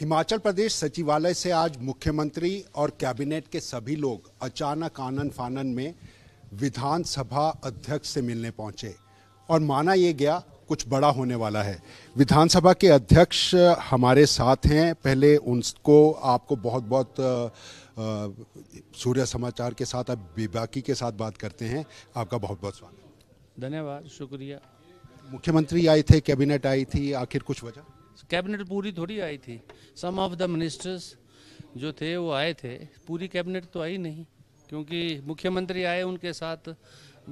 हिमाचल प्रदेश सचिवालय से आज मुख्यमंत्री और कैबिनेट के सभी लोग अचानक आनन फानन में विधानसभा अध्यक्ष से मिलने पहुंचे और माना यह गया कुछ बड़ा होने वाला है विधानसभा के अध्यक्ष हमारे साथ हैं पहले उनको आपको बहुत बहुत सूर्य समाचार के साथ आप बेबाकी के साथ बात करते हैं आपका बहुत बहुत स्वागत धन्यवाद शुक्रिया मुख्यमंत्री आए थे कैबिनेट आई थी आखिर कुछ वजह कैबिनेट पूरी थोड़ी आई थी सम ऑफ द मिनिस्टर्स जो थे वो आए थे पूरी कैबिनेट तो आई नहीं क्योंकि मुख्यमंत्री आए उनके साथ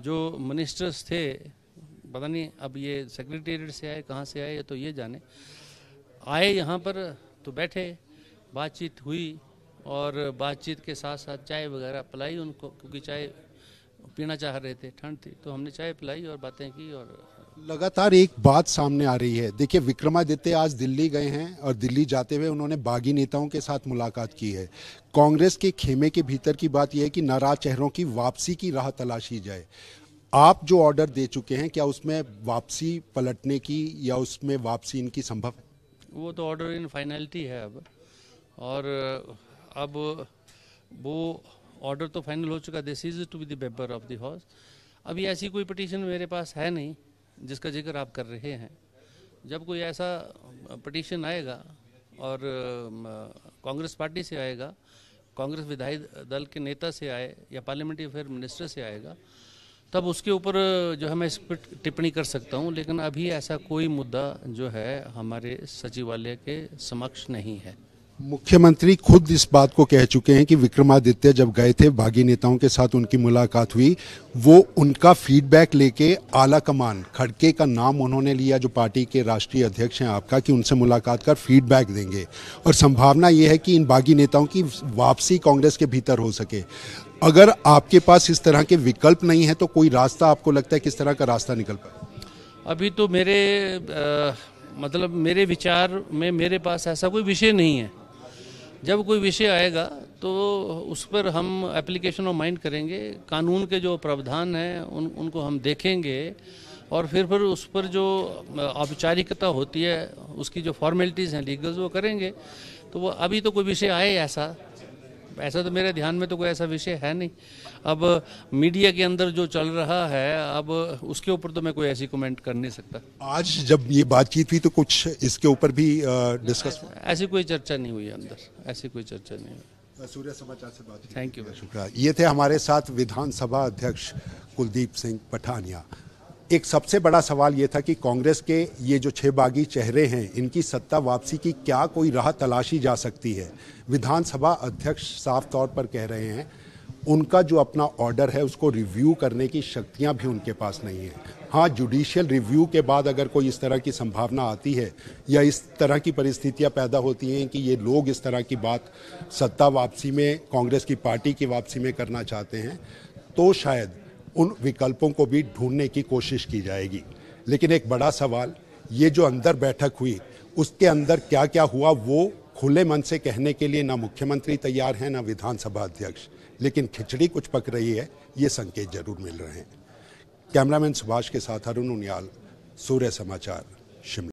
जो मिनिस्टर्स थे पता नहीं अब ये सेक्रेटेरिएट से आए कहाँ से आए तो ये जाने आए यहाँ पर तो बैठे बातचीत हुई और बातचीत के साथ साथ चाय वगैरह पिलाई उनको क्योंकि चाय पीना चाह रहे थे ठंड थी तो हमने चाय पिलाई और बातें की और लगातार एक बात सामने आ रही है देखिए विक्रमादित्य आज दिल्ली गए हैं और दिल्ली जाते हुए उन्होंने बागी नेताओं के साथ मुलाकात की है कांग्रेस के खेमे के भीतर की बात यह है कि नाराज चेहरों की वापसी की राह तलाशी जाए आप जो ऑर्डर दे चुके हैं क्या उसमें वापसी पलटने की या उसमें वापसी इनकी संभव है वो तो ऑर्डर इन फाइनलिटी है अब और अब वो ऑर्डर तो फाइनल हो चुका this is to be the of the house अभी ऐसी कोई पटिशन मेरे पास है नहीं जिसका जिक्र आप कर रहे हैं जब कोई ऐसा पटिशन आएगा और कांग्रेस पार्टी से आएगा कांग्रेस विधायक दल के नेता से आए या पार्लियामेंट्री अफेयर मिनिस्टर से आएगा तब उसके ऊपर जो है मैं इस पर टिप्पणी कर सकता हूँ लेकिन अभी ऐसा कोई मुद्दा जो है हमारे सचिवालय के समक्ष नहीं है मुख्यमंत्री खुद इस बात को कह चुके हैं कि विक्रमादित्य जब गए थे बागी नेताओं के साथ उनकी मुलाकात हुई वो उनका फीडबैक लेके आला कमान खड़के का नाम उन्होंने लिया जो पार्टी के राष्ट्रीय अध्यक्ष हैं आपका कि उनसे मुलाकात कर फीडबैक देंगे और संभावना ये है कि इन बागी नेताओं की वापसी कांग्रेस के भीतर हो सके अगर आपके पास इस तरह के विकल्प नहीं है तो कोई रास्ता आपको लगता है किस तरह का रास्ता निकल पाए अभी तो मेरे आ, मतलब मेरे विचार में मेरे पास ऐसा कोई विषय नहीं है जब कोई विषय आएगा तो उस पर हम एप्लीकेशन ऑफ माइंड करेंगे कानून के जो प्रावधान हैं उन उनको हम देखेंगे और फिर फिर उस पर जो औपचारिकता होती है उसकी जो फॉर्मेलिटीज़ हैं लीगल्स वो करेंगे तो वो अभी तो कोई विषय आए ऐसा ऐसा तो मेरे ध्यान में तो कोई ऐसा विषय है नहीं अब मीडिया के अंदर जो चल रहा है अब उसके ऊपर तो मैं कोई ऐसी कमेंट कर नहीं सकता आज जब ये बातचीत हुई तो कुछ इसके ऊपर भी डिस्कस ऐसी कोई चर्चा नहीं हुई अंदर ऐसी कोई चर्चा नहीं हुई सूर्य समाचार से बात थैंक यू शुक्रिया ये थे हमारे साथ विधानसभा अध्यक्ष कुलदीप सिंह पठानिया एक सबसे बड़ा सवाल ये था कि कांग्रेस के ये जो छह बागी चेहरे हैं इनकी सत्ता वापसी की क्या कोई राह तलाशी जा सकती है विधानसभा अध्यक्ष साफ तौर पर कह रहे हैं उनका जो अपना ऑर्डर है उसको रिव्यू करने की शक्तियां भी उनके पास नहीं है हाँ जुडिशियल रिव्यू के बाद अगर कोई इस तरह की संभावना आती है या इस तरह की परिस्थितियां पैदा होती हैं कि ये लोग इस तरह की बात सत्ता वापसी में कांग्रेस की पार्टी की वापसी में करना चाहते हैं तो शायद उन विकल्पों को भी ढूंढने की कोशिश की जाएगी लेकिन एक बड़ा सवाल ये जो अंदर बैठक हुई उसके अंदर क्या क्या हुआ वो खुले मन से कहने के लिए ना मुख्यमंत्री तैयार हैं ना विधानसभा अध्यक्ष लेकिन खिचड़ी कुछ पक रही है ये संकेत जरूर मिल रहे हैं कैमरामैन सुभाष के साथ अरुण उनियाल सूर्य समाचार शिमला